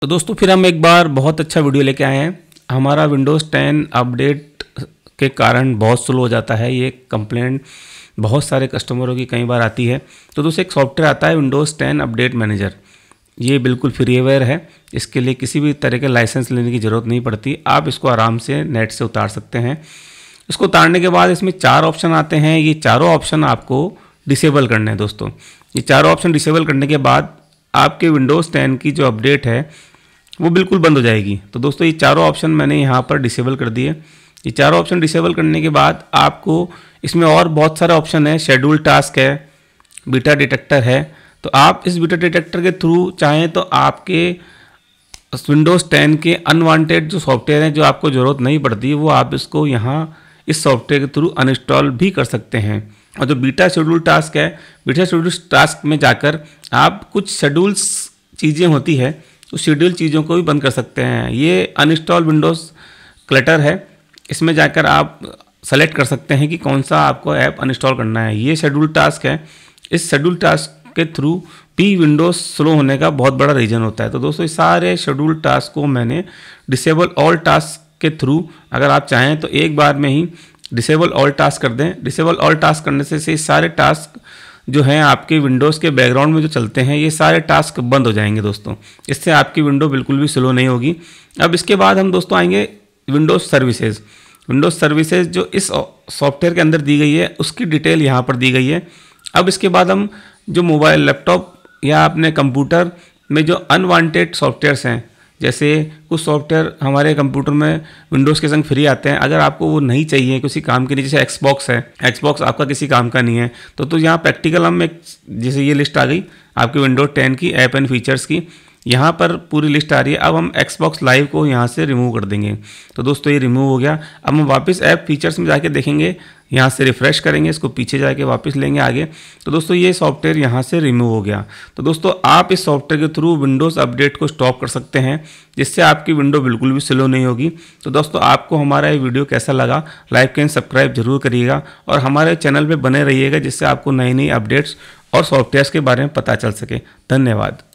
तो दोस्तों फिर हम एक बार बहुत अच्छा वीडियो लेके आए हैं हमारा विंडोज़ 10 अपडेट के कारण बहुत स्लो हो जाता है ये कंप्लेंट बहुत सारे कस्टमरों की कई बार आती है तो दोस्तों एक सॉफ्टवेयर आता है विंडोज़ 10 अपडेट मैनेजर ये बिल्कुल फ्रीवेयर है इसके लिए किसी भी तरह के लाइसेंस लेने की ज़रूरत नहीं पड़ती आप इसको आराम से नेट से उतार सकते हैं इसको उतारने के बाद इसमें चार ऑप्शन आते हैं ये चारों ऑप्शन आपको डिसेबल करने हैं दोस्तों ये चारों ऑप्शन डिसेबल करने के बाद आपके विंडोज़ टेन की जो अपडेट है वो बिल्कुल बंद हो जाएगी तो दोस्तों ये चारों ऑप्शन मैंने यहाँ पर डिसेबल कर दिए ये चारों ऑप्शन डिसेबल करने के बाद आपको इसमें और बहुत सारे ऑप्शन है शेड्यूल टास्क है बीटा डिटेक्टर है तो आप इस बीटा डिटेक्टर के थ्रू चाहें तो आपके विंडोज़ टेन के अनवांटेड जो सॉफ्टवेयर हैं जो आपको ज़रूरत नहीं पड़ती वो आप इसको यहाँ इस सॉफ्टवेयर के थ्रू अनइंस्टॉल भी कर सकते हैं और जो बीटा शेड्यूल टास्क है बीटा शेड्यूल टास्क में जाकर आप कुछ शेड्यूल्स चीज़ें होती है उस शेड्यूल चीज़ों को भी बंद कर सकते हैं ये अनइंस्टॉल विंडोज़ क्लटर है इसमें जाकर आप सेलेक्ट कर सकते हैं कि कौन सा आपको ऐप अनइंस्टॉल करना है ये शेड्यूल टास्क है इस शेड्यूल टास्क के थ्रू भी विंडोज स्लो होने का बहुत बड़ा रीज़न होता है तो दोस्तों इस सारे शेड्यूल टास्क को मैंने डिसेबल ऑल टास्क के थ्रू अगर आप चाहें तो एक बार में ही डिसेबल ऑल टास्क कर दें डिसेबल ऑल टास्क करने से, से सारे टास्क जो हैं आपके विंडोज़ के बैकग्राउंड में जो चलते हैं ये सारे टास्क बंद हो जाएंगे दोस्तों इससे आपकी विंडो बिल्कुल भी स्लो नहीं होगी अब इसके बाद हम दोस्तों आएंगे विंडोज़ सर्विसेज़ विंडोज़ सर्विसेज जो इस सॉफ्टवेयर के अंदर दी गई है उसकी डिटेल यहाँ पर दी गई है अब इसके बाद हम जो मोबाइल लैपटॉप या अपने कंप्यूटर में जो अनवांटेड सॉफ्टवेयर्स हैं जैसे कुछ सॉफ्टवेयर हमारे कंप्यूटर में विंडोज़ के संग फ्री आते हैं अगर आपको वो नहीं चाहिए किसी काम के लिए जैसे एक्सबॉक्स है एक्सबॉक्स आपका किसी काम का नहीं है तो तो यहाँ प्रैक्टिकल हम एक जैसे ये लिस्ट आ गई आपकी विंडोज टेन की ऐप एंड फीचर्स की यहाँ पर पूरी लिस्ट आ रही है अब हम एक्सबॉक्स लाइव को यहाँ से रिमूव कर देंगे तो दोस्तों ये रिमूव हो गया अब हम वापस ऐप फीचर्स में जाके देखेंगे यहाँ से रिफ़्रेश करेंगे इसको पीछे जाके वापस लेंगे आगे तो दोस्तों ये सॉफ्टवेयर यहाँ से रिमूव हो गया तो दोस्तों आप इस सॉफ्टवेयर के थ्रू विंडोज़ अपडेट को स्टॉप कर सकते हैं जिससे आपकी विंडो बिल्कुल भी स्लो नहीं होगी तो दोस्तों आपको हमारा ये वीडियो कैसा लगा लाइक कैन सब्सक्राइब जरूर करिएगा और हमारे चैनल पर बने रहिएगा जिससे आपको नई नई अपडेट्स और सॉफ्टवेयर के बारे में पता चल सके धन्यवाद